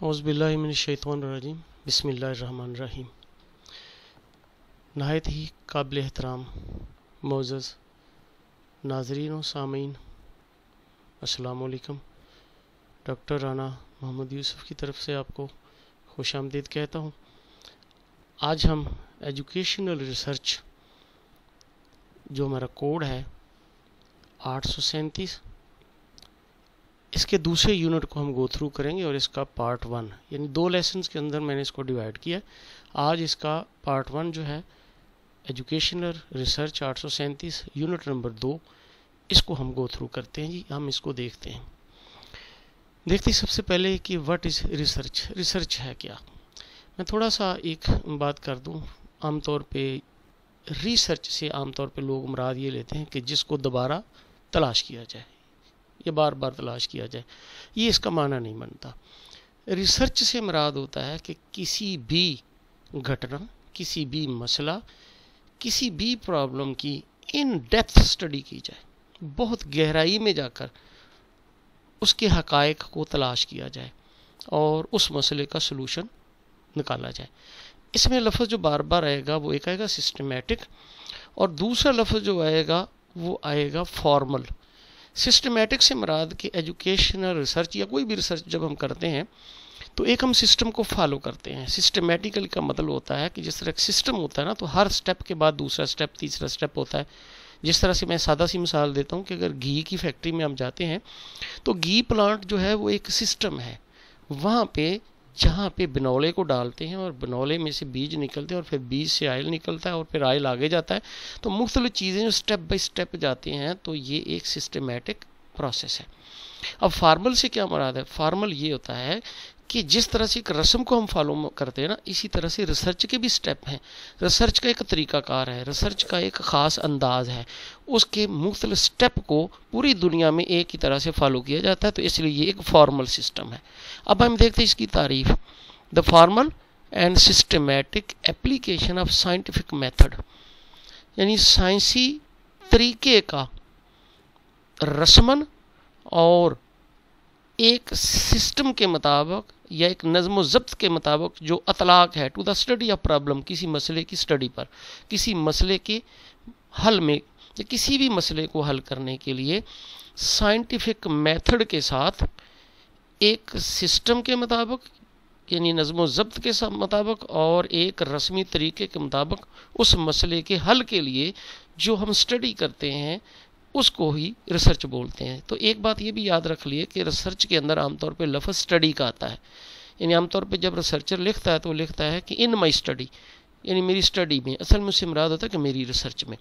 हौज़बिल्लिमिनशैतवानरजीम बसमीम नहायत ही काबिल एहतराम मोज़ नाजरीन व सामीन असलकम डॉक्टर राना मोहम्मद यूसुफ़ की तरफ से आपको खुश आमदीद कहता हूँ आज हम एजुकेशनल रिसर्च जो हमारा कोड है आठ सौ सैंतीस इसके दूसरे यूनिट को हम गो थ्रू करेंगे और इसका पार्ट वन यानी दो लेसन के अंदर मैंने इसको डिवाइड किया आज इसका पार्ट वन जो है एजुकेशनल रिसर्च आठ सौ सैंतीस यूनिट नंबर दो इसको हम गो थ्रू करते हैं जी हम इसको देखते हैं देखते हैं सबसे पहले कि व्हाट इज़ रिसर्च रिसर्च है क्या मैं थोड़ा सा एक बात कर दूं आमतौर पे रिसर्च से आमतौर पे लोग मराद ये लेते हैं कि जिसको दोबारा तलाश किया जाए या बार बार तलाश किया जाए ये इसका माना नहीं बनता रिसर्च से मराद होता है कि किसी भी घटना किसी भी मसला किसी भी प्रॉब्लम की इन डेप्थ स्टडी की जाए बहुत गहराई में जाकर उसके हकायक को तलाश किया जाए और उस मसले का सलूशन निकाला जाए इसमें लफ्ज़ जो बार बार आएगा वो एक आएगा सिस्टमेटिक और दूसरा लफ्ज़ जो आएगा वो आएगा फॉर्मल सिस्टमेटिक से मराद के एजुकेशनल रिसर्च या कोई भी रिसर्च जब हम करते हैं तो एक हम सिस्टम को फॉलो करते हैं सिस्टमेटिकल का मतलब होता है कि जिस तरह एक सिस्टम होता है ना तो हर स्टेप के बाद दूसरा स्टेप तीसरा स्टेप होता है जिस तरह से मैं सादा सी मिसाल देता हूँ कि अगर घी की फैक्ट्री में हम जाते हैं तो घी प्लांट जो है वो एक सिस्टम है वहाँ पे जहाँ पे बिनौले को डालते हैं और बिनौले में से बीज निकलते हैं और फिर बीज से आयल निकलता है और फिर आयल आगे जाता है तो मुख्तलि चीज़ें जो स्टेप बाई स्टेप जाती हैं तो ये एक सिस्टमेटिक प्रोसेस है अब फार्मल से क्या मुराद है फार्मल ये होता है कि जिस तरह से एक रस्म को हम फॉलो करते हैं ना इसी तरह से रिसर्च के भी स्टेप हैं रिसर्च का एक तरीकाकार है रिसर्च का एक ख़ास अंदाज है उसके मुख्तल स्टेप को पूरी दुनिया में एक ही तरह से फॉलो किया जाता है तो इसलिए ये एक फॉर्मल सिस्टम है अब हम देखते हैं इसकी तारीफ the formal and systematic application of scientific method यानी साइंसी तरीके का रस्मन और एक सिस्टम के मुताबिक या एक नज़म ज़ब्त के मुताबिक जो अतलाक है to the study of problem किसी मसले की स्टडी पर किसी मसले के हल में या किसी भी मसले को हल करने के लिए साइंटिफिक मेथड के साथ एक सिस्टम के मुताबिक यानी नज़म ज़ब्त के मुताबिक और एक रस्मी तरीके के मुताबिक उस मसले के हल के लिए जो हम स्टडी करते हैं उसको ही रिसर्च बोलते हैं तो एक बात ये भी याद रख लिए कि रिसर्च के अंदर आमतौर पर लफ्ज़ स्टडी का आता है यानी आमतौर पर जब रिसर्चर लिखता है तो लिखता है कि इन माई स्टडी यानी मेरी स्टडी में असल में उससे मुराद होता है कि मेरी रिसर्च में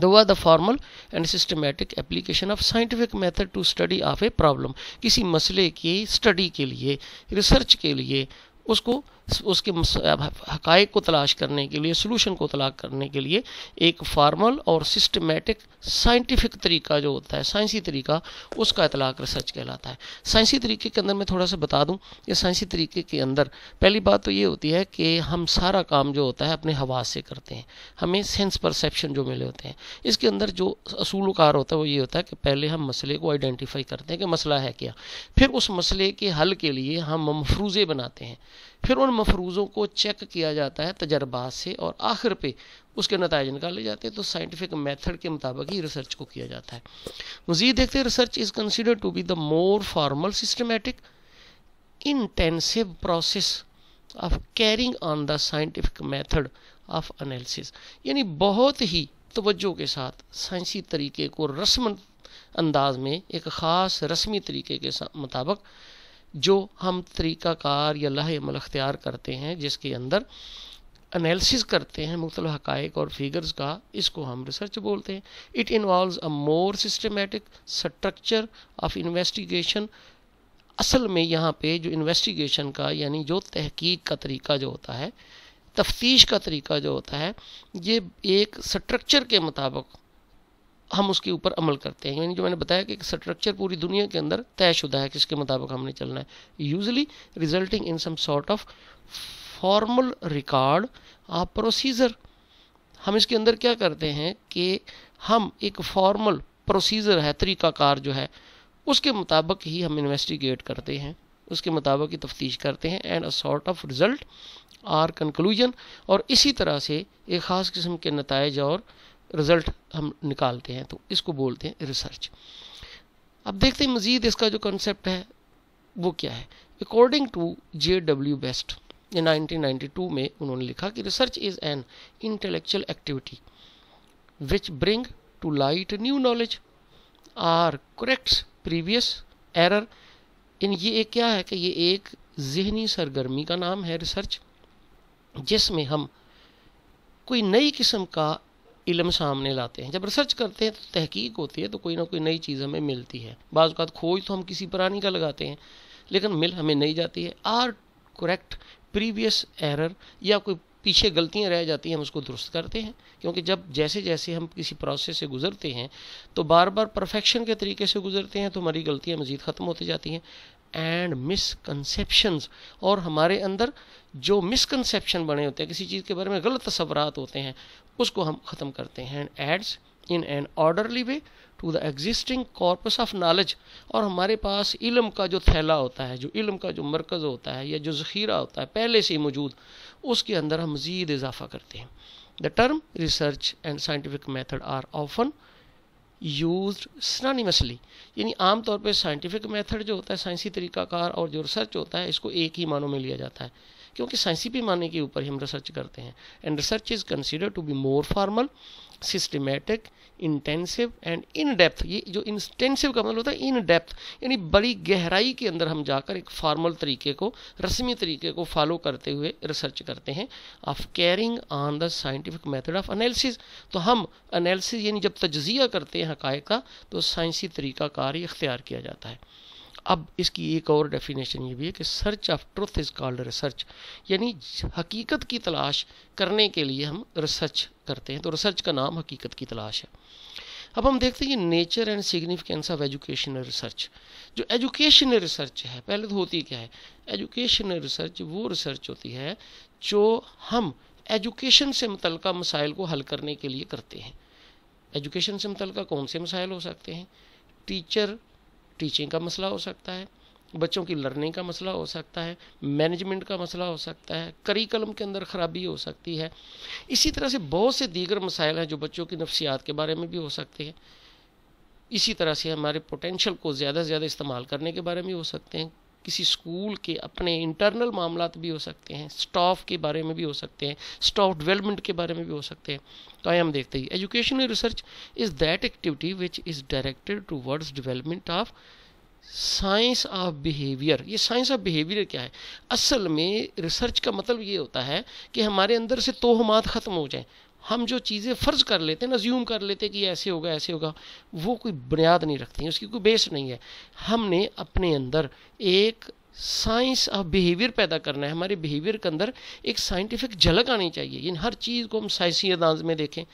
द हुआ the formal and systematic application of scientific method to study of a problem किसी मसले की स्टडी के लिए रिसर्च के लिए उसको उसके हक़ को तलाश करने के लिए सोलूशन को तलाश करने के लिए एक फार्मल और सिस्टमेटिक साइंटिफिक तरीका जो होता है साइंसी तरीका उसका इतलाक रिसर्च कहलाता है साइंसी तरीके के अंदर मैं थोड़ा सा बता दूं कि साइंसी तरीके के अंदर पहली बात तो ये होती है कि हम सारा काम जो होता है अपने हवा से करते हैं हमें सेंस परसेप्शन जो मिले होते हैं इसके अंदर जो असूलकार होता है वो ये होता है कि पहले हम मसले को आइडेंटिफाई करते हैं कि मसला है क्या फिर उस मसले के हल के लिए हम मफरूज़े बनाते हैं फिर उन मफरूज़ों को चेक किया जाता है तजर्बा से और आखिर पे उसके नतज निकाले जाते हैं तो साइंटिफिक मेथड के मुताबिक ही रिसर्च को किया जाता है मज़ीद देखते हैं research is consider to be the more formal systematic intensive process of carrying on the scientific method of analysis यानी बहुत ही तोज्जो के साथ साइंसी तरीके को रस्म अंदाज में एक ख़ास रस्मी तरीके के मुताबिक जो हम तरीक़ाकार या लाहमल अख्तियार करते हैं जिसके अंदर एनालिसिस करते हैं मुख्तल हक़ और फिगर्स का इसको हम रिसर्च बोलते हैं it involve a more systematic structure of investigation असल में यहाँ पे जो इन्वेस्टिगेशन का यानी जो तहकीक का तरीका जो होता है तफ्तीश का तरीका जो होता है ये एक स्ट्रक्चर के मुताबिक हम उसके ऊपर अमल करते हैं यानी जो मैंने बताया कि एक स्ट्रक्चर पूरी दुनिया के अंदर तयशुदा है किसके मुताबिक हमने चलना है usually resulting in some sort of formal record or procedure हम इसके अंदर क्या करते हैं कि हम एक फॉर्मल प्रोसीजर है तरीकाकार जो है उसके मुताबिक ही हम इन्वेस्टिगेट करते हैं उसके मुताबिक ही तफ्तीश करते हैं and a sort of result or conclusion और इसी तरह से एक ख़ास किस्म के नतज और रिज़ल्ट हम निकालते हैं तो इसको बोलते हैं रिसर्च अब देखते हैं मज़ीद इसका जो कंसेप्ट है वो क्या है according to J W Best 1992 में उन्होंने लिखा कि research is an intellectual activity which bring to light new knowledge or correct previous error in ये एक क्या है कि ये एक जहनी सरगर्मी का नाम है रिसर्च जिसमें हम कोई नई किस्म का इलम सामने लाते हैं जब रिसर्च करते हैं तो तहकीक होती है तो कोई ना कोई नई चीज़ हमें मिलती है बाज़ खोज तो हम किसी पुरानी का लगाते हैं लेकिन मिल हमें नहीं जाती है आर करेक्ट प्रीवियस एरर या कोई पीछे गलतियां रह जाती हैं हम उसको दुरुस्त करते हैं क्योंकि जब जैसे जैसे हम किसी प्रोसेस से गुजरते हैं तो बार बार परफेक्शन के तरीके से गुजरते हैं तो हमारी गलतियां मज़ीद ख़त्म होती जाती हैं एंड मिसकनसेप्शंस और हमारे अंदर जो मिसकनसेप्शन बने होते हैं किसी चीज़ के बारे में गलत तस्वरत होते हैं उसको हम ख़त्म करते हैं and aids in an orderly way to the existing corpus of knowledge और हमारे पास इलम का जो थैला होता है जो इलम का जो मरकज़ होता है या जो ज़ख़ीरा होता है पहले से ही मौजूद उसके अंदर हम मज़ीद इजाफा करते हैं the term research and scientific method are often use synonymously यानी आम तौर पर साइंटिफिक मैथड जो होता है साइंसी तरीकाकार और जो रिसर्च होता है इसको एक ही मानों में लिया जाता है क्योंकि साइंसी पैमाने के ऊपर ही हम रिसर्च करते हैं and research is consider to be more formal systematic intensive and in depth ये जो इंटेंसिव का मतलब होता है इन डेप्थ यानी बड़ी गहराई के अंदर हम जाकर एक फॉर्मल तरीके को रस्मी तरीके को फॉलो करते हुए रिसर्च करते हैं of carrying on the scientific method of analysis तो हम एनालिसिस यानी जब तजिया करते हैं हक का तो साइंसी तरीका कार्य अख्तियार किया जाता है अब इसकी एक और डेफिनेशन ये भी है कि search of truth is called research यानी हकीकत की तलाश करने के लिए हम रिसर्च करते हैं तो रिसर्च का नाम हकीकत की तलाश है अब हम देखते हैं कि nature and significance of educational research जो एजुकेशनल रिसर्च है पहले तो होती क्या है एजुकेशनल रिसर्च वो रिसर्च होती है जो हम एजुकेशन से मुतल मसाइल को हल करने के लिए करते हैं एजुकेशन से मुतल कौन से मसाइल हो सकते हैं टीचर टीचिंग का मसला हो सकता है बच्चों की लर्निंग का मसला हो सकता है मैनेजमेंट का मसला हो सकता है करिकलम के अंदर ख़राबी हो सकती है इसी तरह से बहुत से दीगर मसाइल हैं जो बच्चों की नफसियात के बारे में भी हो सकते हैं इसी तरह से हमारे पोटेंशल को ज़्यादा से ज़्यादा इस्तेमाल करने के बारे में हो सकते हैं किसी स्कूल के अपने इंटरनल मामला भी हो सकते हैं स्टाफ के बारे में भी हो सकते हैं स्टाफ डेवलपमेंट के बारे में भी हो सकते हैं तो आइए हम देखते हैं educational research is that activity which is directed towards development of science of behaviour ये साइंस ऑफ बिहेवियर क्या है असल में रिसर्च का मतलब ये होता है कि हमारे अंदर से तोहमात ख़त्म हो जाए हम जो चीज़ें फ़र्ज़ कर लेते हैं नज्यूम कर लेते हैं कि ऐसे होगा ऐसे होगा वो कोई बुनियाद नहीं रखती हैं उसकी कोई बेस नहीं है हमने अपने अंदर एक साइंस ऑफ बिहेवियर पैदा करना है हमारे बिहेवियर के अंदर एक साइंटिफिक झलक आनी चाहिए इन हर चीज़ को हम साइंसी अंदाज में देखें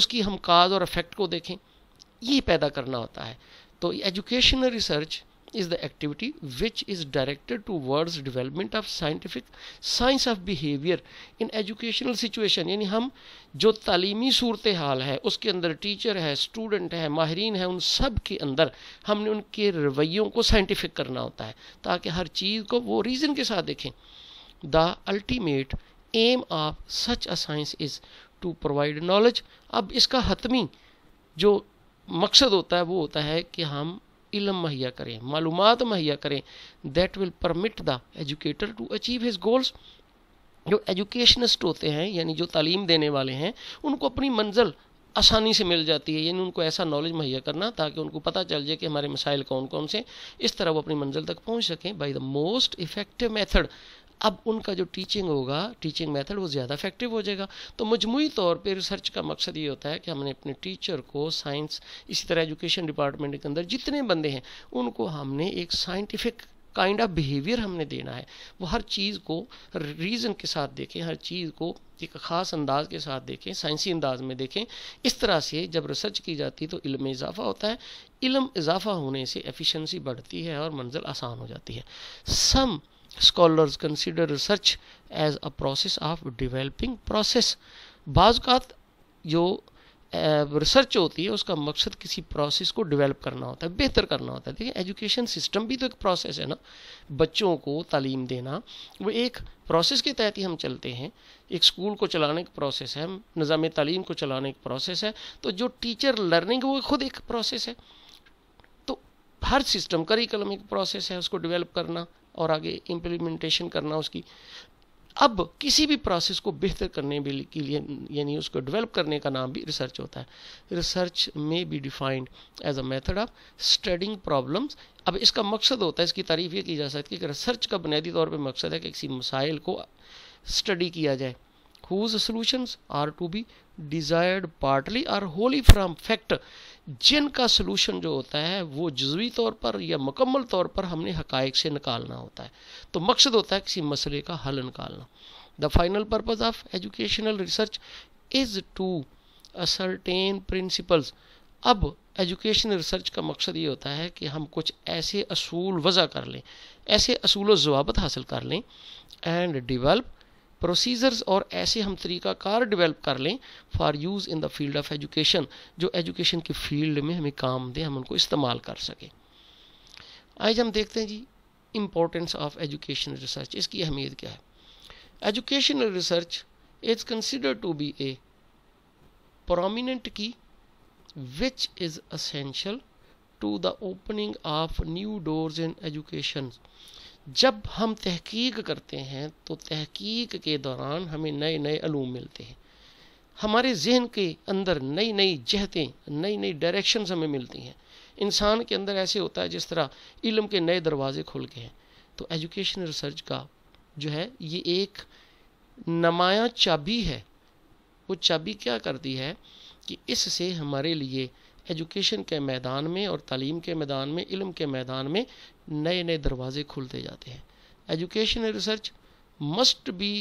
उसकी हम काज और अफेक्ट को देखें ये पैदा करना होता है तो educational research is the activity which is directed towards development of scientific science of behavior in educational situation यानी हम जो तालीमी सूरत हाल है उसके अंदर टीचर है स्टूडेंट है माहरीन है उन सब के अंदर हमने उनके रवैयों को साइंटिफिक करना होता है ताकि हर चीज़ को वो रीज़न के साथ देखें the ultimate aim of such a science is to provide knowledge अब इसका हतमी जो मकसद होता है वो होता है कि हम इलम मुहैया करें मालूम मुहैया करें that will permit the educator to achieve his goals जो एजुकेशनस्ट होते हैं यानी जो तालीम देने वाले हैं उनको अपनी मंजिल आसानी से मिल जाती है यानी उनको ऐसा नॉलेज मुहैया करना ताकि उनको पता चल जाए कि हमारे मसाइल कौन कौन से इस तरह वो अपनी मंजिल तक पहुंच सकें by the most effective method अब उनका जो टीचिंग होगा टीचिंग मेथड वो ज़्यादा इफेक्टिव हो जाएगा तो मजमू तौर पर रिसर्च का मकसद ये होता है कि हमने अपने टीचर को साइंस इसी तरह एजुकेशन डिपार्टमेंट के अंदर जितने बंदे हैं उनको हमने एक साइंटिफिक काइंड ऑफ बिहेवियर हमने देना है वो हर चीज़ को रीज़न के साथ देखें हर चीज़ को एक ख़ास अंदाज के साथ देखें साइंसी अंदाज में देखें इस तरह से जब रिसर्च की जाती है तो इल्म में इजाफा होता है इल्म इजाफा होने से एफिशिएंसी बढ़ती है और मंजिल आसान हो जाती है सम scholars consider research as a process of developing process बाज़ात जो रिसर्च होती है उसका मकसद किसी प्रोसेस को डेवलप करना होता है बेहतर करना होता है देखिए एजुकेशन सिस्टम भी तो एक प्रोसेस है ना बच्चों को तालीम देना वो एक प्रोसेस के तहत ही हम चलते हैं एक स्कूल को चलाने का प्रोसेस है निज़ाम तालीम को चलाने का प्रोसेस है तो जो टीचर लर्निंग वो खुद एक प्रोसेस है तो हर सिस्टम करिकलम एक प्रोसेस है उसको डिवेलप करना और आगे इम्प्लीमेंटेशन करना उसकी अब किसी भी प्रोसेस को बेहतर करने के लिए यानी उसको डेवलप करने का नाम भी रिसर्च होता है रिसर्च में be defined as a method of studying problems अब इसका मकसद होता है इसकी तारीफ ये की जा सकती है कि रिसर्च का बुनियादी तौर पर मकसद है कि किसी मसाइल को स्टडी किया जाए whose solutions are to be desired partly or wholly from fact जिन का सलूशन जो होता है वो जजवी तौर पर या मुकम्मल तौर पर हमने हकायक से निकालना होता है तो मकसद होता है किसी मसले का हल निकालना the final purpose of educational research is to ascertain principles अब एजुकेशन रिसर्च का मकसद ये होता है कि हम कुछ ऐसे असूल वज़ा कर लें ऐसे असूल जवाबत हासिल कर लें एंड डिवेल्प प्रोसीजर्स और ऐसे हम तरीकाकार डेवलप कर लें for use in the field of education जो एजुकेशन की फील्ड में हमें काम दें हम उनको इस्तेमाल कर सकें आज हम देखते हैं जी इम्पोर्टेंस ऑफ एजुकेशन रिसर्च इसकी अहमियत क्या है education research is consider to be a prominent key which is essential to the opening of new doors in education जब हम तहकीक करते हैं तो तहकीक के दौरान हमें नए नए अलूम मिलते हैं हमारे जहन के अंदर नई नई जहतें नई नई डायरेक्शन हमें मिलती हैं इंसान के अंदर ऐसे होता है जिस तरह इलम के नए दरवाजे खुल गए हैं तो एजुकेशन रिसर्च का जो है ये एक नमाया चाबी है वो चाबी क्या करती है कि इससे हमारे लिए एजुकेशन के मैदान में और तालीम के मैदान में इलम के मैदान में नए नए दरवाज़े खुलते जाते हैं education research must be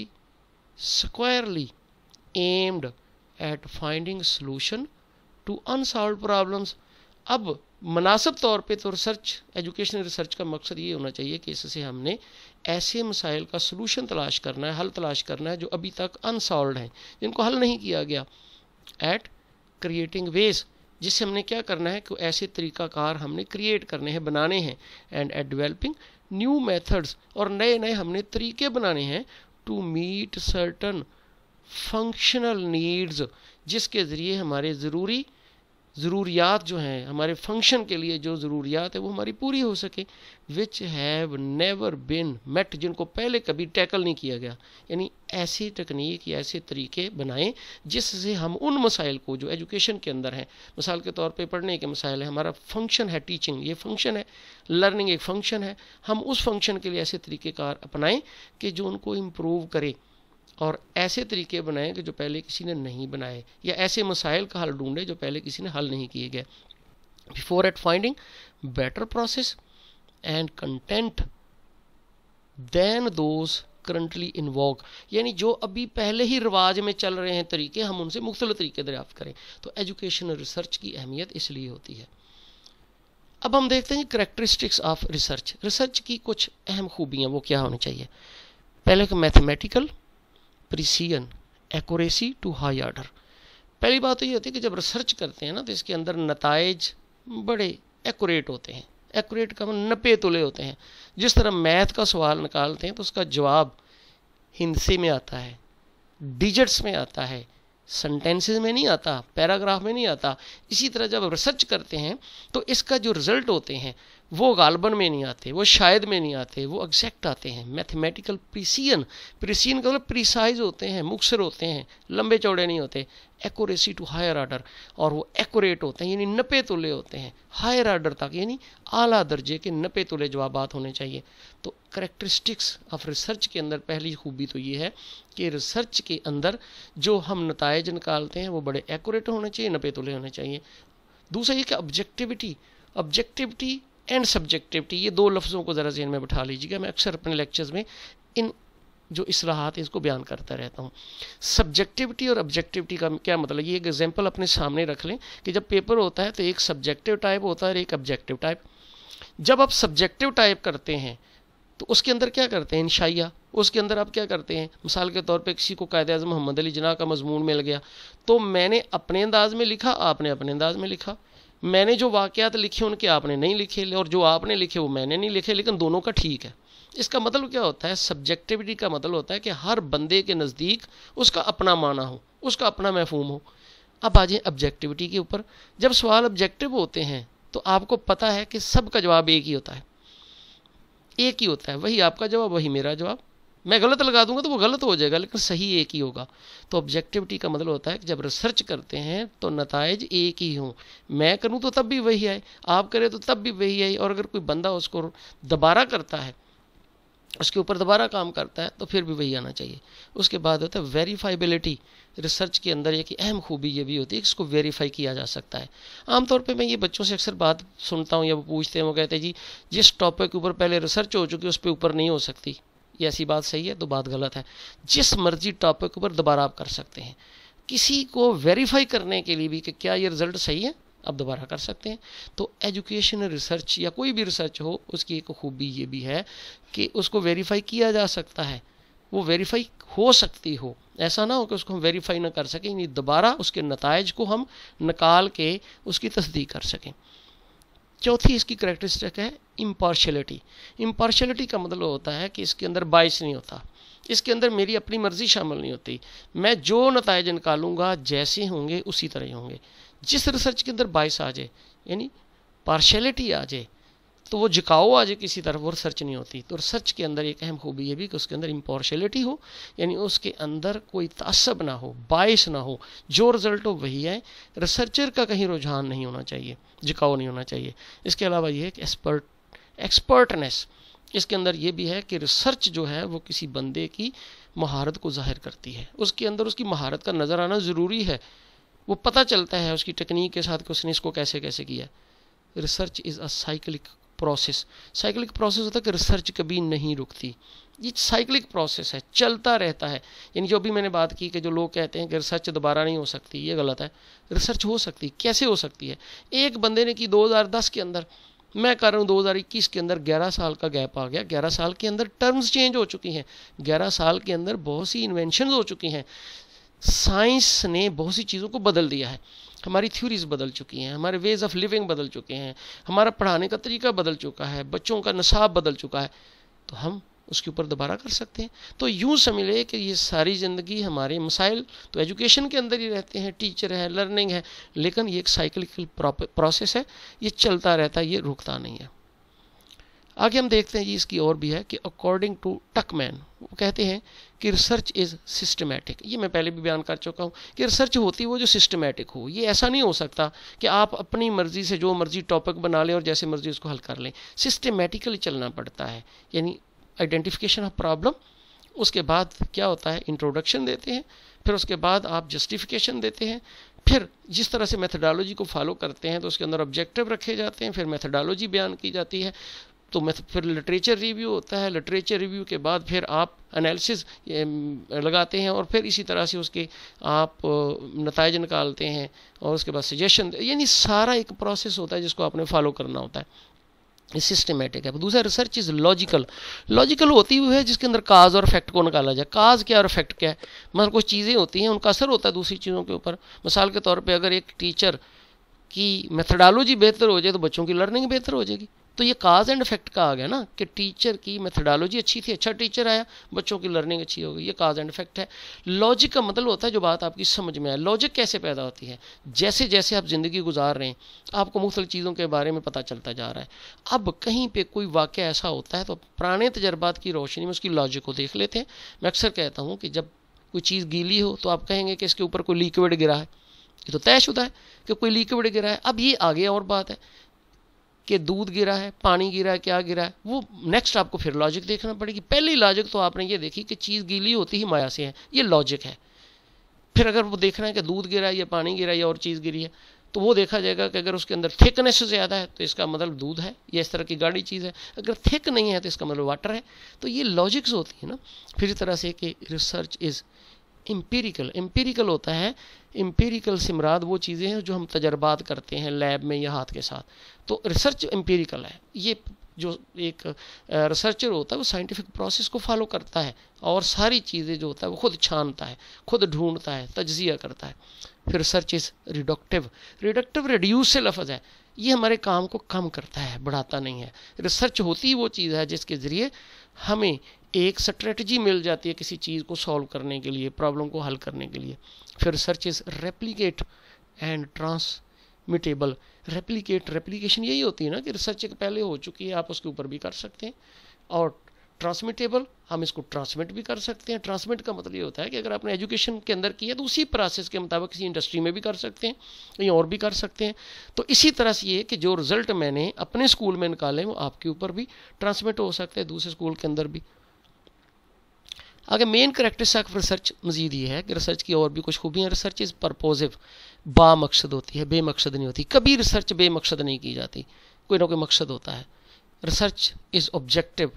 squarely aimed at finding solution to unsolve problems अब मुनासब तौर पे तो रिसर्च एजुकेशन रिसर्च का मकसद ये होना चाहिए कि इससे हमने ऐसे मसाइल का सोलूशन तलाश करना है हल तलाश करना है जो अभी तक अनसॉल्व हैं जिनको हल नहीं किया गया एट क्रिएटिंग वेज़ जिससे हमने क्या करना है कि ऐसे तरीकाकार हमने क्रिएट करने हैं बनाने हैं and at developing new methods और नए नए हमने तरीके बनाने हैं to meet certain functional needs जिसके ज़रिए हमारे ज़रूरी ज़रूरियात जो हैं हमारे फंक्शन के लिए जो ज़रूरियात है वो हमारी पूरी हो सके which have never been met जिनको पहले कभी टैकल नहीं किया गया यानी ऐसी तकनीक या ऐसे तरीके बनाएं जिससे हम उन मसाइल को जो एजुकेशन के अंदर हैं मिसाल के तौर पे पढ़ने के मसाइल हैं हमारा फंक्शन है टीचिंग ये फंक्शन है लर्निंग एक फंक्शन है हम उस फंक्शन के लिए ऐसे तरीक़ेकार अपनाएं कि जो उनको इम्प्रूव करें और ऐसे तरीके बनाएं कि जो पहले किसी ने नहीं बनाए या ऐसे मसाइल का हल ढूंढें जो पहले किसी ने हल नहीं किए गए before at finding better process and content than those currently invoke यानी जो अभी पहले ही रिवाज में चल रहे हैं तरीके हम उनसे मुख्तल तरीके दरियाफ्त करें तो एजुकेशन रिसर्च की अहमियत इसलिए होती है अब हम देखते हैं करेक्टरिस्टिक्स ऑफ रिसर्च रिसर्च की कुछ अहम खूबियाँ वो क्या होनी चाहिए पहले मैथमेटिकल तो precision accuracy to high order पहली बात तो ये होती है कि जब रिसर्च करते हैं ना तो इसके अंदर नतज बड़े एक्यूरेट होते हैं एक्यूरेट का मतलब नपे तुले होते हैं जिस तरह मैथ का सवाल निकालते हैं तो उसका जवाब हिंसे में आता है डिजिट्स में आता है सेंटेंसेस में नहीं आता पैराग्राफ में नहीं आता इसी तरह जब रिसर्च करते हैं तो इसका जो रिजल्ट होते हैं वो गालबन में नहीं आते वो शायद में नहीं आते वो एग्जैक्ट आते हैं मैथमेटिकल प्रिसियन प्रिसीजन का मतलब प्रिसाइज होते हैं मुखसर होते हैं लंबे चौड़े नहीं होते एक्यूरेसी टू हायर आर्डर और वो एक्यूरेट होते हैं यानी नपे तुले होते हैं हायर आर्डर तक यानी आला दर्जे के नपे तुले जवाब होने चाहिए तो करेक्टरिस्टिक्स ऑफ रिसर्च के अंदर पहली खूबी तो ये है कि रिसर्च के अंदर जो हम नतज निकालते हैं वो बड़े एकोरेट होने चाहिए नपे तुले होने चाहिए दूसरा ये कि ऑब्जेक्टिविटी ऑब्जेक्टिविटी एंड सब्जेक्टिविटी ये दो लफ्ज़ों को ज़रा जहन में बैठा लीजिएगा मैं अक्सर अपने लेक्चर्स में इन जो असलाहत इसको बयान करता रहता हूँ सब्जेक्टिविटी और ऑब्जेक्टिविटी का क्या मतलब ये एक एग्जाम्पल अपने सामने रख लें कि जब पेपर होता है तो एक सब्जेक्टिव टाइप होता है और एक ऑब्जेक्टिव टाइप जब आप सब्जेक्टिव टाइप करते हैं तो उसके अंदर क्या करते हैं इनशाइया उसके अंदर आप क्या करते हैं मिसाल के तौर पे किसी को कायद अजम मोहम्मद अली जना का मजमून मिल गया तो मैंने अपने अंदाज में लिखा आपने अपने अंदाज में लिखा मैंने जो वाक़ात लिखे उनके आपने नहीं लिखे और जो आपने लिखे वो मैंने नहीं लिखे लेकिन दोनों का ठीक है इसका मतलब क्या होता है सब्जेक्टिविटी का मतलब होता है कि हर बंदे के नज़दीक उसका अपना माना हो उसका अपना महफूम हो अब आ जाए ऑब्जेक्टिविटी के ऊपर जब सवाल ऑब्जेक्टिव होते हैं तो आपको पता है कि सबका जवाब एक ही होता है एक ही होता है वही आपका जवाब वही मेरा जवाब मैं गलत लगा दूंगा तो वो गलत हो जाएगा लेकिन सही एक ही होगा तो ऑब्जेक्टिविटी का मतलब होता है कि जब रिसर्च करते हैं तो नतज एक ही हों मैं करूँ तो तब भी वही आए आप करें तो तब भी वही आए और अगर कोई बंदा उसको दोबारा करता है उसके ऊपर दोबारा काम करता है तो फिर भी वही आना चाहिए उसके बाद होता है वेरीफाइबिलिटी रिसर्च के अंदर एक अहम खूबी ये भी होती है कि इसको वेरीफाई किया जा सकता है आमतौर पे मैं ये बच्चों से अक्सर बात सुनता हूँ या वो पूछते हैं वो कहते हैं जी जिस टॉपिक के ऊपर पहले रिसर्च हो चुकी है उस पर ऊपर नहीं हो सकती ये ऐसी बात सही है तो बात गलत है जिस मर्जी टॉपिक पर दोबारा आप कर सकते हैं किसी को वेरीफाई करने के लिए भी कि क्या ये रिज़ल्ट सही है आप दोबारा कर सकते हैं तो एजुकेशन रिसर्च या कोई भी रिसर्च हो उसकी एक खूबी ये भी है कि उसको वेरीफाई किया जा सकता है वो वेरीफाई हो सकती हो ऐसा ना हो कि उसको हम वेरीफाई ना कर सकें यानी दोबारा उसके नतज को हम निकाल के उसकी तस्दीक कर सकें चौथी इसकी करेक्टरिस्टिक है इम्पार्शलिटी इम्पार्शलिटी का मतलब होता है कि इसके अंदर बाइस नहीं होता इसके अंदर मेरी अपनी मर्ज़ी शामिल नहीं होती मैं जो नतज निकालूंगा जैसे होंगे उसी तरह होंगे जिस रिसर्च के अंदर बाइस आ जाए यानी पार्शलिटी आ जाए तो वो झिकाओ आज किसी तरफ वो रिसर्च नहीं होती तो रिसर्च के अंदर एक अहम खूबी ये भी कि उसके अंदर इम्पॉर्शलिटी हो यानी उसके अंदर कोई तसब ना हो बायस ना हो जो रिज़ल्ट हो वही आए रिसर्चर का कहीं रुझान नहीं होना चाहिए झिकाओ नहीं होना चाहिए इसके अलावा ये है कि एक्सपर्ट एक्सपर्टनेस इसके अंदर ये भी है कि रिसर्च जो है वो किसी बंदे की महारत को जाहिर करती है उसके अंदर उसकी महारत का नज़र आना ज़रूरी है वो पता चलता है उसकी टेक्निक के साथ कि उसने इसको कैसे कैसे किया research is a cyclic process cyclic process होता है कि रिसर्च कभी नहीं रुकती ये साइक्लिक प्रोसेस है चलता रहता है यानी जो भी मैंने बात की कि जो लोग कहते हैं कि रिसर्च दोबारा नहीं हो सकती ये गलत है रिसर्च हो सकती कैसे हो सकती है एक बंदे ने की 2010 के अंदर मैं कर रहा हूँ 2021 के अंदर 11 साल का गैप आ गया 11 साल के अंदर टर्म्स चेंज हो चुकी हैं ग्यारह साल के अंदर बहुत सी इन्वेंशन हो चुकी हैं साइंस ने बहुत सी चीज़ों को बदल दिया है हमारी थ्योरीज बदल चुकी हैं हमारे वेज ऑफ लिविंग बदल चुके हैं हमारा पढ़ाने का तरीका बदल चुका है बच्चों का नसाब बदल चुका है तो हम उसके ऊपर दोबारा कर सकते हैं तो यूँ समझ लें कि ये सारी ज़िंदगी हमारे मसाइल तो एजुकेशन के अंदर ही रहते हैं टीचर है लर्निंग है लेकिन ये एक साइकिल प्रोसेस है ये चलता रहता है ये रुकता नहीं है आगे हम देखते हैं जी इसकी और भी है कि अकॉर्डिंग टू टकमैन वो कहते हैं कि रिसर्च इज़ सिस्टमैटिक ये मैं पहले भी बयान कर चुका हूँ कि रिसर्च होती है वो जो सिस्टमेटिक हो ये ऐसा नहीं हो सकता कि आप अपनी मर्ज़ी से जो मर्ज़ी टॉपिक बना लें और जैसे मर्ज़ी उसको हल कर लें सिस्टमेटिकली चलना पड़ता है यानी आइडेंटिफिकेशन ऑफ प्रॉब्लम उसके बाद क्या होता है इंट्रोडक्शन देते हैं फिर उसके बाद आप जस्टिफिकेशन देते हैं फिर जिस तरह से मेथडोलॉजी को फॉलो करते हैं तो उसके अंदर ऑब्जेक्टिव रखे जाते हैं फिर मेथडोलॉजी बयान की जाती है तो, तो फिर लिटरेचर रिव्यू होता है लिटरेचर रिव्यू के बाद फिर आप एनालिसिस लगाते हैं और फिर इसी तरह से उसके आप नतज निकालते हैं और उसके बाद सजेशन यानी सारा एक प्रोसेस होता है जिसको आपने फॉलो करना होता है सिस्टमेटिक है दूसरा रिसर्च इज लॉजिकल लॉजिकल होती हुई है जिसके अंदर काज और इफेक्ट को निकाला जाए काज क्या और इफेक्ट क्या है मतलब कुछ चीज़ें होती हैं उनका असर होता है दूसरी चीज़ों के ऊपर मिसाल के तौर पे अगर एक टीचर की मेथडोलॉजी बेहतर हो जाए तो बच्चों की लर्निंग बेहतर हो जाएगी तो ये काज एंड इफेक्ट का आ गया ना कि टीचर की मेथडोलॉजी अच्छी थी अच्छा टीचर आया बच्चों की लर्निंग अच्छी हो गई ये काज एंड इफेक्ट है लॉजिक का मतलब होता है जो बात आपकी समझ में आए लॉजिक कैसे पैदा होती है जैसे जैसे आप ज़िंदगी गुजार रहे हैं आपको मुख्तल चीज़ों के बारे में पता चलता जा रहा है अब कहीं पर कोई वाक्य ऐसा होता है तो पुराने तजर्बात की रोशनी में उसकी लॉजिक को देख लेते हैं मैं अक्सर कहता हूँ कि जब कोई चीज़ गीली हो तो आप कहेंगे कि इसके ऊपर कोई लिक्विड गिरा है ये तो तयशुदा है कि कोई लिक्विड गिरा है अब ये आगे और बात है कि दूध गिरा है पानी गिरा है क्या गिरा है वो नेक्स्ट आपको फिर लॉजिक देखना पड़ेगी पहली लॉजिक तो आपने ये देखी कि चीज़ गीली होती ही माया से है ये लॉजिक है फिर अगर वो देखना है कि दूध गिरा है या पानी गिरा है या और चीज़ गिरी है तो वो देखा जाएगा कि अगर उसके अंदर थिकनेस ज़्यादा है तो इसका मतलब दूध है या इस तरह की गाढ़ी चीज़ है अगर थिक नहीं है तो इसका मतलब वाटर है तो ये लॉजिक्स होती है ना फिर इस तरह से कि रिसर्च इज़ एम्पेरिकल एम्पेरिकल होता है एम्पेरिकल सिमराद वो चीज़ें हैं जो हम तजर्बात करते हैं लैब में या हाथ के साथ तो रिसर्च एम्पेरिकल है ये जो एक रिसर्चर होता है वो साइंटिफिक प्रोसेस को फॉलो करता है और सारी चीज़ें जो होता है वो खुद छानता है खुद ढूंढता है तजिया करता है फिर research is reductive reductive reduce से लफज है ये हमारे काम को कम करता है बढ़ाता नहीं है रिसर्च होती ही वो चीज़ है जिसके ज़रिए हमें एक स्ट्रेटजी मिल जाती है किसी चीज़ को सॉल्व करने के लिए प्रॉब्लम को हल करने के लिए फिर search is replicate and transmittable replicate replication यही होती है ना कि रिसर्च एक पहले हो चुकी है आप उसके ऊपर भी कर सकते हैं और ट्रांसमिटेबल हम इसको ट्रांसमिट भी कर सकते हैं ट्रांसमिट का मतलब ये होता है कि अगर आपने एजुकेशन के अंदर किया तो उसी प्रोसेस के मुताबिक किसी इंडस्ट्री में भी कर सकते हैं कहीं और भी कर सकते हैं तो इसी तरह से ये कि जो रिजल्ट मैंने अपने स्कूल में निकाले वो आपके ऊपर भी ट्रांसमिट हो सकते हैं दूसरे स्कूल के अंदर भी आगे मेन करेक्टरिस्टिक ऑफ रिसर्च मजीद ये है कि रिसर्च की और भी कुछ खूबियाँ रिसर्च इज़ परपोजिव बा मकसद होती है बेमकसद नहीं होती कभी रिसर्च बेमकसद नहीं की जाती कोई ना कोई मकसद होता है रिसर्च इज़ ऑब्जेक्टिव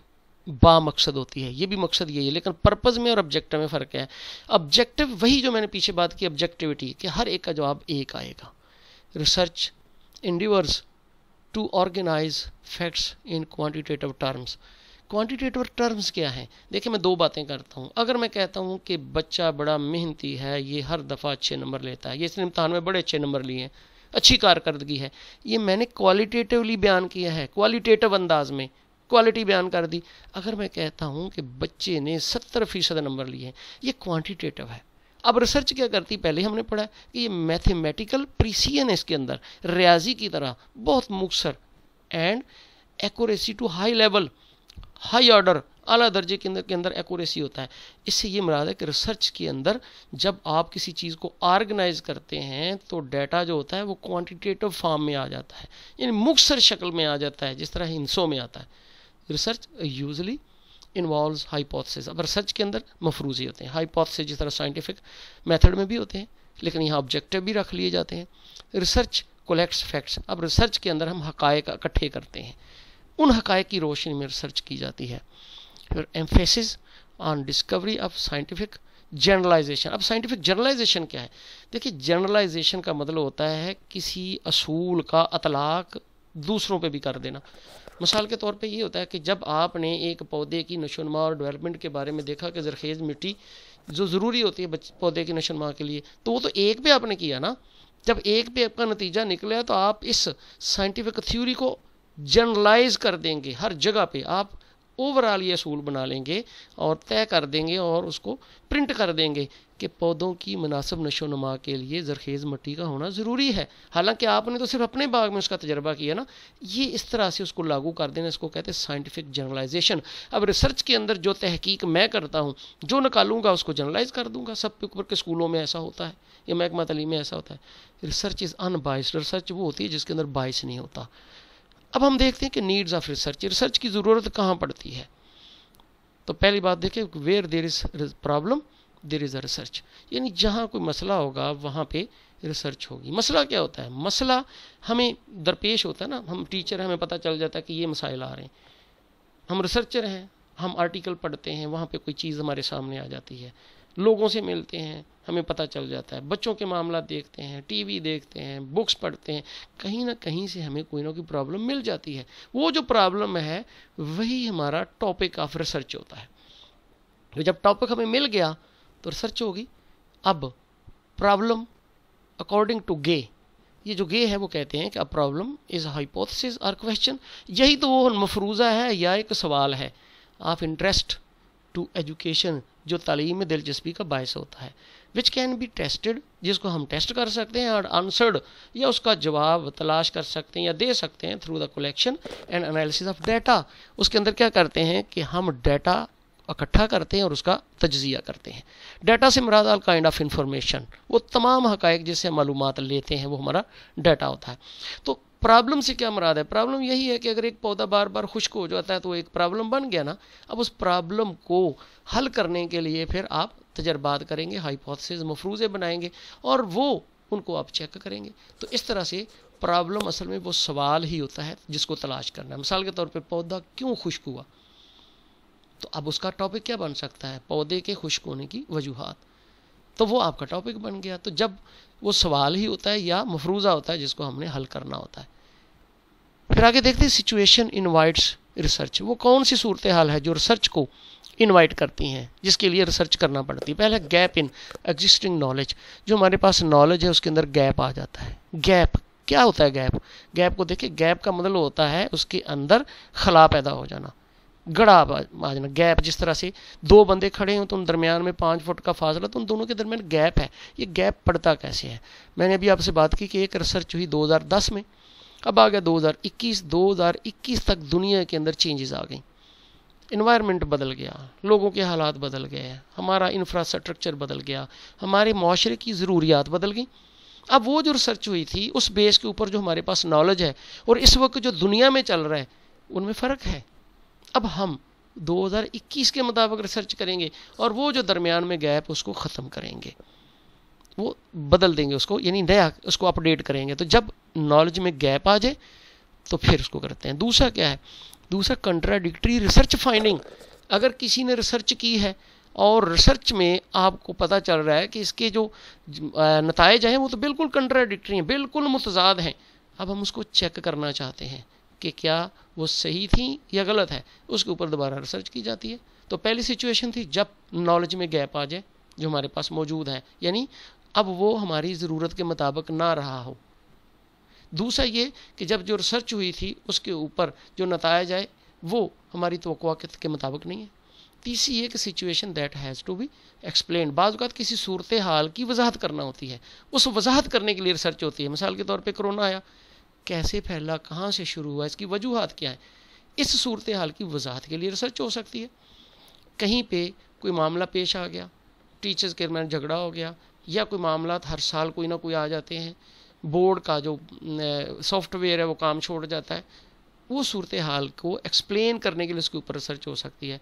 बा मकसद होती है ये भी मकसद यही है लेकिन पर्पज़ में और ऑब्जेक्टिव में फ़र्क है ऑब्जेक्टिव वही जो मैंने पीछे बात की ऑब्जेक्टिविटी कि हर एक का जवाब एक आएगा research endeavours to organise facts in quantitative terms quantitative terms क्या हैं देखिए मैं दो बातें करता हूँ अगर मैं कहता हूँ कि बच्चा बड़ा मेहनती है ये हर दफ़ा अच्छे नंबर लेता है ये इसने इम्तहान में बड़े अच्छे नंबर लिए हैं अच्छी कारकर्दगी है ये मैंने क्वालिटेटिवली बयान किया है क्वालिटेटिव अंदाज में क्वालिटी बयान कर दी अगर मैं कहता हूँ कि बच्चे ने सत्तर फीसद नंबर लिए हैं ये क्वांटिटेटिव है अब रिसर्च क्या करती पहले हमने पढ़ा कि ये मैथमेटिकल प्रीसीजन है इसके अंदर रियाजी की तरह बहुत मुखसर and accuracy to high level high order अला दर्जे के अंदर के अंदर एक्यूरेसी होता है इससे ये मराद है कि रिसर्च के अंदर जब आप किसी चीज़ को ऑर्गेनाइज करते हैं तो डाटा जो होता है वो क्वांटिटेटिव फॉर्म में आ जाता है यानी मुखसर शक्ल में आ जाता है जिस तरह हिंसों में आता है रिसर्च यूजली इन्वॉल्व हाइपोथसिस अब रिसर्च के अंदर मफरूज ही होते हैं हाइपोथसिस जिस तरह साइंटिफिक मेथड में भी होते हैं लेकिन यहाँ ऑब्जेक्टिव भी रख लिए जाते हैं रिसर्च कोलेक्ट्स फैक्ट्स अब रिसर्च के अंदर हम हक इकट्ठे करते हैं उन हक़ की रोशनी में रिसर्च की जाती है फिर emphasis on discovery of scientific generalisation अब साइंटिफिक जनरलाइजेशन क्या है देखिए जनरलाइजेशन का मतलब होता है किसी असूल का अतलाक दूसरों पे भी कर देना मिसाल के तौर पे ये होता है कि जब आपने एक पौधे की नशोनमा और डेवलपमेंट के बारे में देखा कि जरखेज़ मिट्टी जो ज़रूरी होती है पौधे की नशोनमा के लिए तो वो तो एक पे आपने किया ना जब एक पे आपका नतीजा निकला तो आप इस साइंटिफिक थ्योरी को जनरलाइज कर देंगे हर जगह पर आप ओवरऑल ये असूल बना लेंगे और तय कर देंगे और उसको प्रिंट कर देंगे कि पौधों की मुनासब नशो नमा के लिए ज़रखेज़ मिट्टी का होना ज़रूरी है हालांकि आपने तो सिर्फ अपने बाग में उसका तजर्बा किया ना ये इस तरह से उसको लागू कर देना इसको कहते हैं साइंटिफिक जर्नलाइजेशन अब रिसर्च के अंदर जो तहकीक मैं करता हूँ जो निकालूंगा उसको जर्नलाइज कर दूंगा सब ऊपर के स्कूलों में ऐसा होता है या महकमा तली में ऐसा होता है रिसर्च इज़ अनबाइस रिसर्च वो होती है जिसके अंदर बाइस नहीं होता अब हम देखते हैं कि नीड्स ऑफ रिसर्च रिसर्च की ज़रूरत कहाँ पड़ती है तो पहली बात देखें where there is problem there is a research यानी जहाँ कोई मसला होगा वहाँ पे रिसर्च होगी मसला क्या होता है मसला हमें दरपेश होता है ना हम टीचर हमें पता चल जाता है कि ये मसाइल आ रहे हैं हम रिसर्चर हैं हम आर्टिकल पढ़ते हैं वहाँ पे कोई चीज़ हमारे सामने आ जाती है लोगों से मिलते हैं हमें पता चल जाता है बच्चों के मामला देखते हैं टीवी देखते हैं बुक्स पढ़ते हैं कहीं ना कहीं से हमें कोई ना कोई प्रॉब्लम मिल जाती है वो जो प्रॉब्लम है वही हमारा टॉपिक ऑफ रिसर्च होता है तो जब टॉपिक हमें मिल गया तो रिसर्च होगी अब प्रॉब्लम अकॉर्डिंग टू गे ये जो गे है वो कहते हैं कि अ प्रॉब्लम इज़ हाइपोथेसिस और क्वेश्चन यही तो वो मफरूज़ा है या एक सवाल है ऑफ इंटरेस्ट टू एजुकेशन जो तालीम में दिलचस्पी का बायस होता है विच कैन बी टेस्टेड जिसको हम टेस्ट कर सकते हैं और आंसर्ड या उसका जवाब तलाश कर सकते हैं या दे सकते हैं through the collection and analysis of data उसके अंदर क्या करते हैं कि हम डाटा इकट्ठा करते हैं और उसका तजिया करते हैं डाटा से मराद ऑल काइंड ऑफ इंफॉर्मेशन वो तमाम हक़ जिससे हम मालूम लेते हैं वो हमारा डाटा होता है तो प्रॉब्लम से क्या मराद है प्रॉब्लम यही है कि अगर एक पौधा बार बार खुश्क हो जाता है तो एक प्रॉब्लम बन गया ना अब उस प्रॉब्लम को हल करने के लिए फिर आप तजर्बात करेंगे हाइपोथेसिस मफरूज़े बनाएंगे और वो उनको आप चेक करेंगे तो इस तरह से प्रॉब्लम असल में वो सवाल ही होता है जिसको तलाश करना है मिसाल के तौर पर पौधा क्यों खुश्क हुआ तो अब उसका टॉपिक क्या बन सकता है पौधे के खुश्क होने की वजूहत तो वो आपका टॉपिक बन गया तो जब वो सवाल ही होता है या मफरूज़ा होता है जिसको हमने हल करना होता है फिर आगे देखते हैं सिचुएशन इनवाइट्स रिसर्च वो कौन सी सूरत हाल है जो रिसर्च को इनवाइट करती हैं जिसके लिए रिसर्च करना पड़ती है पहले गैप इन एग्जिस्टिंग नॉलेज जो हमारे पास नॉलेज है उसके अंदर गैप आ जाता है गैप क्या होता है गैप गैप को देखिए गैप का मतलब होता है उसके अंदर खला पैदा हो जाना गड़ा आ जाना गैप जिस तरह से दो बंदे खड़े तो तुम दरमियान में पाँच फुट का फासला तो उन दोनों के दरमियान गैप है ये गैप पड़ता कैसे है मैंने अभी आपसे बात की कि एक रिसर्च हुई 2010 में अब आ गया 2021 2021 तक दुनिया के अंदर चेंजेस आ गई इन्वायरमेंट बदल गया लोगों के हालात बदल गए हमारा इंफ्रास्ट्रक्चर बदल गया हमारे माशरे की ज़रूरियात बदल गई अब वो जो रिसर्च हुई थी उस बेस के ऊपर जो हमारे पास नॉलेज है और इस वक्त जो दुनिया में चल रहा है उनमें फ़र्क है अब हम 2021 के मुताबिक रिसर्च करेंगे और वो जो दरमियान में गैप उसको ख़त्म करेंगे वो बदल देंगे उसको यानी नया उसको अपडेट करेंगे तो जब नॉलेज में गैप आ जाए तो फिर उसको करते हैं दूसरा क्या है दूसरा कंट्राडिक्टरी रिसर्च फाइंडिंग अगर किसी ने रिसर्च की है और रिसर्च में आपको पता चल रहा है कि इसके जो नतज हैं वो तो बिल्कुल कंट्राडिक्टरी हैं बिल्कुल मुतजाद हैं अब हम उसको चेक करना चाहते हैं कि क्या वो सही थी या गलत है उसके ऊपर दोबारा रिसर्च की जाती है तो पहली सिचुएशन थी जब नॉलेज में गैप आ जाए जो हमारे पास मौजूद है यानी अब वो हमारी ज़रूरत के मुताबिक ना रहा हो दूसरा ये कि जब जो रिसर्च हुई थी उसके ऊपर जो नताया जाए वो हमारी तो के मुताबिक नहीं है तीसरी एक situation that has to be explain बाज़ात किसी सूरत हाल की वजाहत करना होती है उस वजाहत करने के लिए रिसर्च होती है मिसाल के तौर पर कोरोना आया कैसे फैला कहाँ से शुरू हुआ इसकी वजूहत क्या है इस सूरत हाल की वजाहत के लिए रिसर्च हो सकती है कहीं पे कोई मामला पेश आ गया टीचर्स के दरमियान झगड़ा हो गया या कोई मामला हर साल कोई ना कोई आ जाते हैं बोर्ड का जो सॉफ्टवेयर है वो काम छोड़ जाता है वो सूरत हाल को एक्सप्लेन करने के लिए उसके ऊपर रिसर्च हो सकती है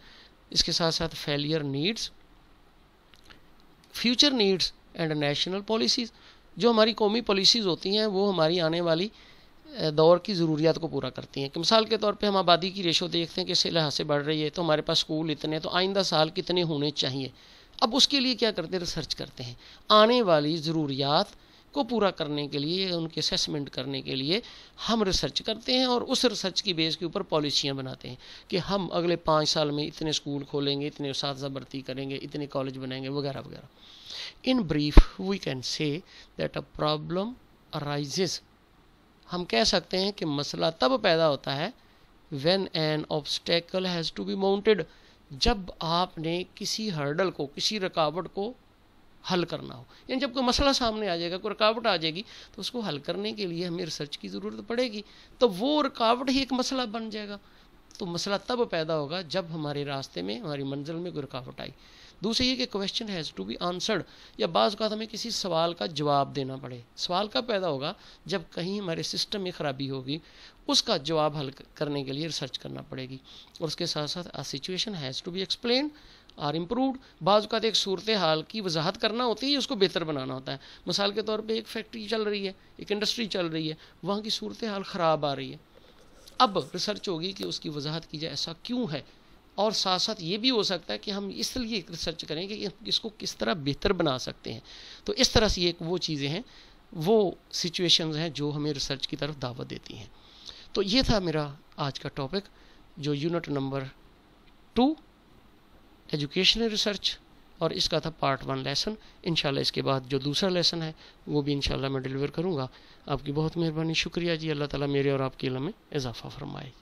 इसके साथ साथ failure needs future needs and national policies जो हमारी कौमी पॉलिसीज़ होती हैं वो हमारी आने वाली दौर की ज़रूरियात को पूरा करती हैं कि मिसाल के तौर पे हम आबादी की रेशो देखते हैं कि इस लिहाज से बढ़ रही है तो हमारे पास स्कूल इतने तो आइंदा साल कितने होने चाहिए अब उसके लिए क्या करते हैं रिसर्च करते हैं आने वाली ज़रूरियात को पूरा करने के लिए उनके असेसमेंट करने के लिए हम रिसर्च करते हैं और उस रिसर्च की बेस के ऊपर पॉलिसियाँ बनाते हैं कि हम अगले पाँच साल में इतने स्कूल खोलेंगे इतने उस भर्ती करेंगे इतने कॉलेज बनाएंगे वगैरह वगैरह in brief we can say that a problem arises हम कह सकते हैं कि मसला तब पैदा होता है when an obstacle has to be mounted जब आपने किसी हर्डल को किसी रुकावट को हल करना हो यानी जब कोई मसला सामने आ जाएगा कोई रुकावट आ जाएगी तो उसको हल करने के लिए हमें रिसर्च की ज़रूरत पड़ेगी तो वो रुकावट ही एक मसला बन जाएगा तो मसला तब पैदा होगा जब हमारे रास्ते में हमारी मंजिल में कोई रुकावट आई दूसरी ये कि question has to be answered या बाज़ का हमें किसी सवाल का जवाब देना पड़े सवाल कब पैदा होगा जब कहीं हमारे सिस्टम में ख़राबी होगी उसका जवाब हल करने के लिए रिसर्च करना पड़ेगी और उसके साथ साथ a situation has to be explain or improved बाज़ का एक सूरत हाल की वजाहत करना होती है उसको बेहतर बनाना होता है मिसाल के तौर पर एक फैक्ट्री चल रही है एक इंडस्ट्री चल रही है वहाँ की सूरत हाल ख़राब आ रही है अब रिसर्च होगी कि उसकी वजाहत की जाए ऐसा क्यों है और साथ साथ ये भी हो सकता है कि हम इसलिए रिसर्च करें कि इसको किस तरह बेहतर बना सकते हैं तो इस तरह से ये एक वो चीज़ें हैं वो सिचुएशंस हैं जो हमें रिसर्च की तरफ दावत देती हैं तो ये था मेरा आज का टॉपिक जो unit number two educational research और इसका था पार्ट वन लेसन इन इसके बाद जो दूसरा लेसन है वो भी इन मैं डिलीवर करूँगा आपकी बहुत मेहरबानी शुक्रिया जी अल्लाह ताला मेरे और आपके इलम में इजाफ़ा फरमाए